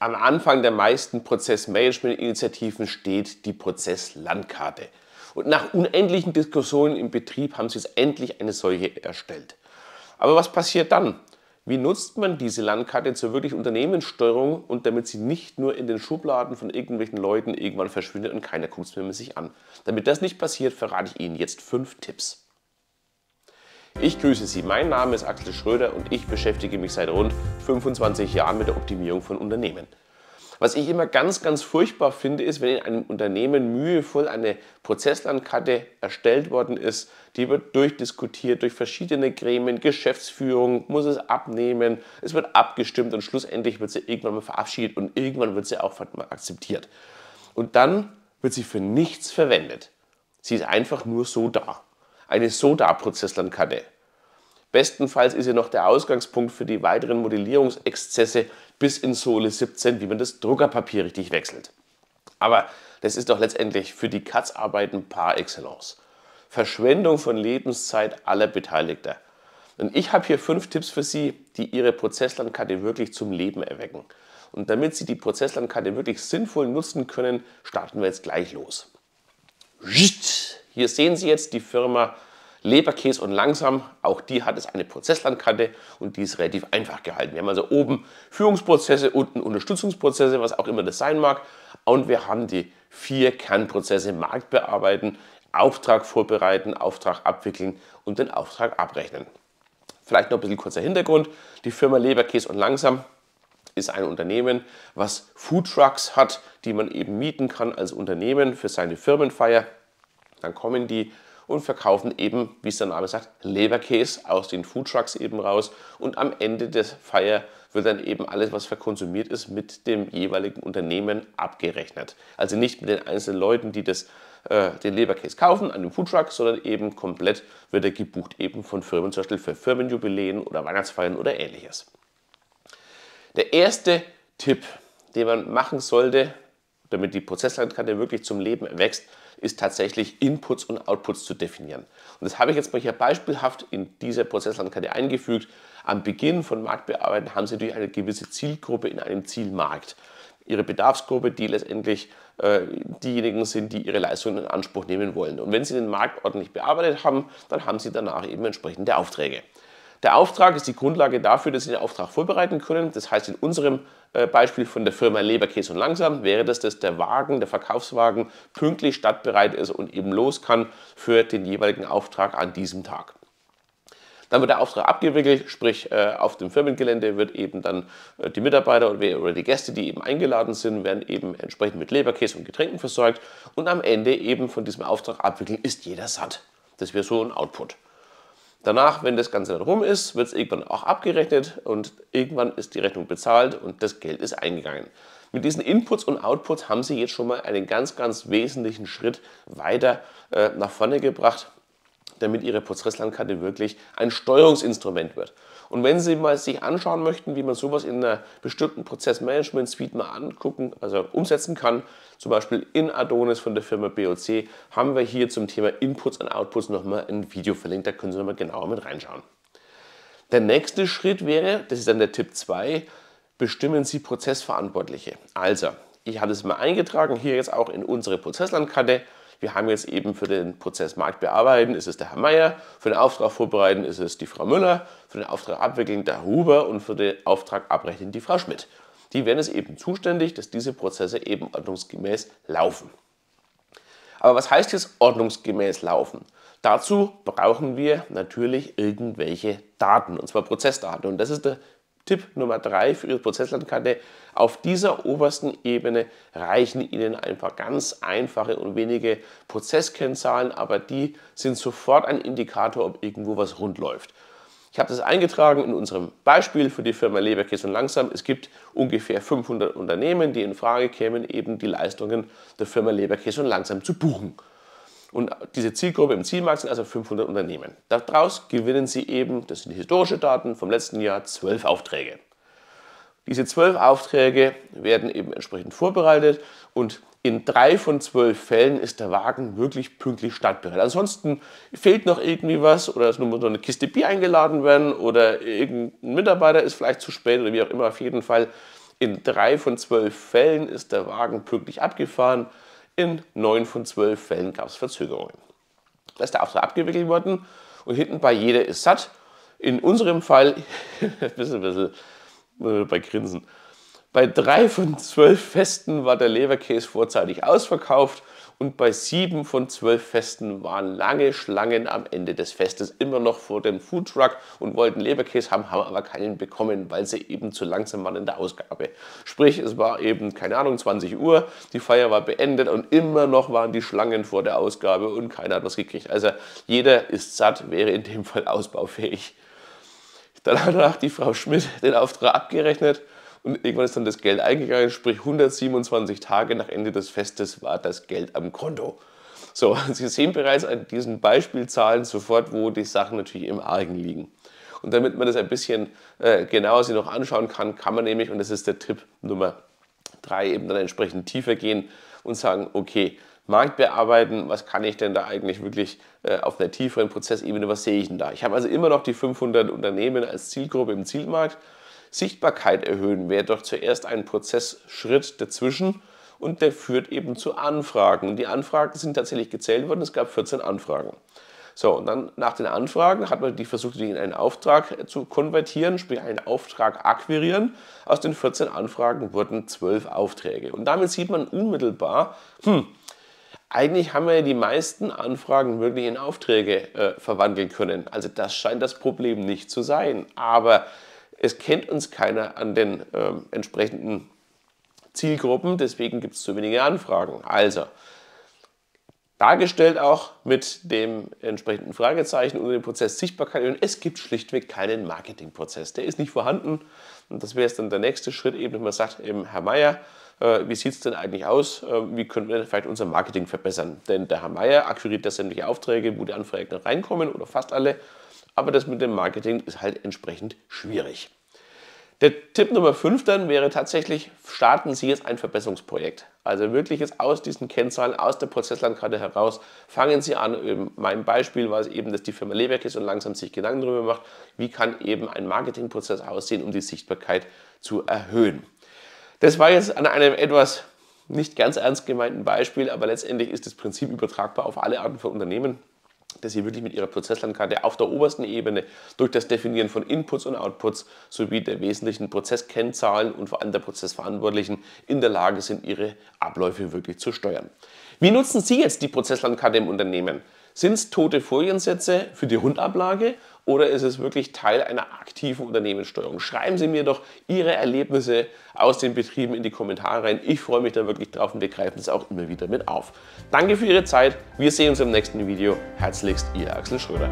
Am Anfang der meisten Prozessmanagement-Initiativen steht die Prozesslandkarte. Und nach unendlichen Diskussionen im Betrieb haben sie jetzt endlich eine solche erstellt. Aber was passiert dann? Wie nutzt man diese Landkarte zur wirklich Unternehmenssteuerung und damit sie nicht nur in den Schubladen von irgendwelchen Leuten irgendwann verschwindet und keiner guckt es mehr sich an? Damit das nicht passiert, verrate ich Ihnen jetzt fünf Tipps. Ich grüße Sie, mein Name ist Axel Schröder und ich beschäftige mich seit rund 25 Jahren mit der Optimierung von Unternehmen. Was ich immer ganz, ganz furchtbar finde, ist, wenn in einem Unternehmen mühevoll eine Prozesslandkarte erstellt worden ist. Die wird durchdiskutiert durch verschiedene Gremien, Geschäftsführung, muss es abnehmen, es wird abgestimmt und schlussendlich wird sie irgendwann mal verabschiedet und irgendwann wird sie auch mal akzeptiert. Und dann wird sie für nichts verwendet. Sie ist einfach nur so da eine Soda prozesslern Bestenfalls ist sie noch der Ausgangspunkt für die weiteren Modellierungsexzesse bis in Sohle 17, wie man das Druckerpapier richtig wechselt. Aber das ist doch letztendlich für die Katzarbeiten par excellence. Verschwendung von Lebenszeit aller Beteiligter. Und ich habe hier fünf Tipps für Sie, die Ihre Prozesslandkarte wirklich zum Leben erwecken. Und damit Sie die Prozesslandkarte wirklich sinnvoll nutzen können, starten wir jetzt gleich los. Schicht. Hier sehen Sie jetzt die Firma Leberkäse und Langsam. Auch die hat es eine Prozesslandkarte und die ist relativ einfach gehalten. Wir haben also oben Führungsprozesse, unten Unterstützungsprozesse, was auch immer das sein mag. Und wir haben die vier Kernprozesse Markt bearbeiten, Auftrag vorbereiten, Auftrag abwickeln und den Auftrag abrechnen. Vielleicht noch ein bisschen kurzer Hintergrund. Die Firma Leberkäse und Langsam ist ein Unternehmen, was Foodtrucks hat, die man eben mieten kann als Unternehmen für seine Firmenfeier. Dann kommen die und verkaufen eben, wie es der Name sagt, Leberkäse aus den Foodtrucks eben raus. Und am Ende des Feier wird dann eben alles, was verkonsumiert ist, mit dem jeweiligen Unternehmen abgerechnet. Also nicht mit den einzelnen Leuten, die das, äh, den Leberkäse kaufen an dem Foodtruck, sondern eben komplett wird er gebucht eben von Firmen, zum Beispiel für Firmenjubiläen oder Weihnachtsfeiern oder ähnliches. Der erste Tipp, den man machen sollte, damit die Prozesslandkarte wirklich zum Leben wächst, ist tatsächlich Inputs und Outputs zu definieren. Und das habe ich jetzt mal hier beispielhaft in diese Prozesslandkarte eingefügt. Am Beginn von Marktbearbeiten haben Sie natürlich eine gewisse Zielgruppe in einem Zielmarkt. Ihre Bedarfsgruppe, die letztendlich äh, diejenigen sind, die ihre Leistungen in Anspruch nehmen wollen. Und wenn Sie den Markt ordentlich bearbeitet haben, dann haben Sie danach eben entsprechende Aufträge. Der Auftrag ist die Grundlage dafür, dass Sie den Auftrag vorbereiten können. Das heißt, in unserem äh, Beispiel von der Firma Leberkäse und Langsam wäre das, dass der Wagen, der Verkaufswagen pünktlich stadtbereit ist und eben los kann für den jeweiligen Auftrag an diesem Tag. Dann wird der Auftrag abgewickelt, sprich äh, auf dem Firmengelände wird eben dann äh, die Mitarbeiter oder die Gäste, die eben eingeladen sind, werden eben entsprechend mit Leberkäse und Getränken versorgt und am Ende eben von diesem Auftrag abwickeln ist jeder satt. Das wäre so ein Output. Danach, wenn das Ganze dann rum ist, wird es irgendwann auch abgerechnet und irgendwann ist die Rechnung bezahlt und das Geld ist eingegangen. Mit diesen Inputs und Outputs haben Sie jetzt schon mal einen ganz, ganz wesentlichen Schritt weiter äh, nach vorne gebracht, damit Ihre Prozesslandkarte wirklich ein Steuerungsinstrument wird. Und wenn Sie mal sich anschauen möchten, wie man sowas in einer bestimmten Prozessmanagement-Suite mal angucken, also umsetzen kann, zum Beispiel in Adonis von der Firma BOC, haben wir hier zum Thema Inputs und Outputs nochmal ein Video verlinkt, da können Sie nochmal genauer mit reinschauen. Der nächste Schritt wäre, das ist dann der Tipp 2, bestimmen Sie Prozessverantwortliche. Also, ich hatte es mal eingetragen, hier jetzt auch in unsere Prozesslandkarte wir haben jetzt eben für den Prozess Markt bearbeiten, ist es der Herr Meier, für den Auftrag vorbereiten ist es die Frau Müller, für den Auftrag abwickeln der Huber und für den Auftrag abrechnen die Frau Schmidt. Die werden es eben zuständig, dass diese Prozesse eben ordnungsgemäß laufen. Aber was heißt jetzt ordnungsgemäß laufen? Dazu brauchen wir natürlich irgendwelche Daten, und zwar Prozessdaten. Und das ist der Tipp Nummer drei für Ihre Prozesslandkarte. Auf dieser obersten Ebene reichen Ihnen ein paar ganz einfache und wenige Prozesskennzahlen, aber die sind sofort ein Indikator, ob irgendwo was rund läuft. Ich habe das eingetragen in unserem Beispiel für die Firma Leberkäse und Langsam. Es gibt ungefähr 500 Unternehmen, die in Frage kämen, eben die Leistungen der Firma Leberkäse und Langsam zu buchen. Und diese Zielgruppe im Zielmarkt sind also 500 Unternehmen. Daraus gewinnen Sie eben, das sind die historischen Daten vom letzten Jahr, 12 Aufträge. Diese 12 Aufträge werden eben entsprechend vorbereitet und in drei von zwölf Fällen ist der Wagen wirklich pünktlich startbereit. Ansonsten fehlt noch irgendwie was oder es muss noch eine Kiste Bier eingeladen werden oder irgendein Mitarbeiter ist vielleicht zu spät oder wie auch immer. Auf jeden Fall in drei von zwölf Fällen ist der Wagen pünktlich abgefahren in 9 von 12 Fällen gab es Verzögerungen. Da ist der Auftrag abgewickelt worden und hinten bei jeder ist satt. In unserem Fall, ein bisschen, bisschen bei Grinsen, bei 3 von 12 Festen war der Leberkäse vorzeitig ausverkauft und bei sieben von zwölf Festen waren lange Schlangen am Ende des Festes immer noch vor dem Foodtruck und wollten Leberkäse haben, haben aber keinen bekommen, weil sie eben zu langsam waren in der Ausgabe. Sprich, es war eben, keine Ahnung, 20 Uhr, die Feier war beendet und immer noch waren die Schlangen vor der Ausgabe und keiner hat was gekriegt. Also jeder ist satt, wäre in dem Fall ausbaufähig. Dann hat die Frau Schmidt den Auftrag abgerechnet und irgendwann ist dann das Geld eingegangen, sprich 127 Tage nach Ende des Festes war das Geld am Konto. So, Sie sehen bereits an diesen Beispielzahlen sofort, wo die Sachen natürlich im Argen liegen. Und damit man das ein bisschen äh, genauer sich noch anschauen kann, kann man nämlich, und das ist der Tipp Nummer 3, eben dann entsprechend tiefer gehen und sagen, okay, Markt bearbeiten, was kann ich denn da eigentlich wirklich äh, auf einer tieferen Prozessebene, was sehe ich denn da? Ich habe also immer noch die 500 Unternehmen als Zielgruppe im Zielmarkt Sichtbarkeit erhöhen, wäre doch zuerst ein Prozessschritt dazwischen und der führt eben zu Anfragen. die Anfragen sind tatsächlich gezählt worden, es gab 14 Anfragen. So, und dann nach den Anfragen hat man die versucht, die in einen Auftrag zu konvertieren, sprich einen Auftrag akquirieren. Aus den 14 Anfragen wurden 12 Aufträge. Und damit sieht man unmittelbar, hm, eigentlich haben wir ja die meisten Anfragen wirklich in Aufträge äh, verwandeln können. Also das scheint das Problem nicht zu sein. Aber es kennt uns keiner an den äh, entsprechenden Zielgruppen, deswegen gibt es zu wenige Anfragen. Also, dargestellt auch mit dem entsprechenden Fragezeichen unter dem Prozess Sichtbarkeit. Und es gibt schlichtweg keinen Marketingprozess. Der ist nicht vorhanden. Und das wäre jetzt dann der nächste Schritt, eben, dass man sagt, eben, Herr Meier, äh, wie sieht es denn eigentlich aus? Äh, wie können wir denn vielleicht unser Marketing verbessern? Denn der Herr Meier akquiriert ja sämtliche Aufträge, wo die Anfragen reinkommen oder fast alle. Aber das mit dem Marketing ist halt entsprechend schwierig. Der Tipp Nummer 5 dann wäre tatsächlich, starten Sie jetzt ein Verbesserungsprojekt. Also wirklich jetzt aus diesen Kennzahlen, aus der Prozesslandkarte heraus, fangen Sie an. Ähm, mein Beispiel war es eben, dass die Firma Leberk ist und langsam sich Gedanken darüber macht, wie kann eben ein Marketingprozess aussehen, um die Sichtbarkeit zu erhöhen. Das war jetzt an einem etwas nicht ganz ernst gemeinten Beispiel, aber letztendlich ist das Prinzip übertragbar auf alle Arten von Unternehmen dass sie wirklich mit ihrer Prozesslandkarte auf der obersten Ebene durch das Definieren von Inputs und Outputs sowie der wesentlichen Prozesskennzahlen und vor allem der Prozessverantwortlichen in der Lage sind, ihre Abläufe wirklich zu steuern. Wie nutzen Sie jetzt die Prozesslandkarte im Unternehmen? Sind es tote Foliensätze für die Hundablage oder ist es wirklich Teil einer aktiven Unternehmenssteuerung? Schreiben Sie mir doch Ihre Erlebnisse aus den Betrieben in die Kommentare rein. Ich freue mich da wirklich drauf und wir greifen es auch immer wieder mit auf. Danke für Ihre Zeit. Wir sehen uns im nächsten Video. Herzlichst, Ihr Axel Schröder.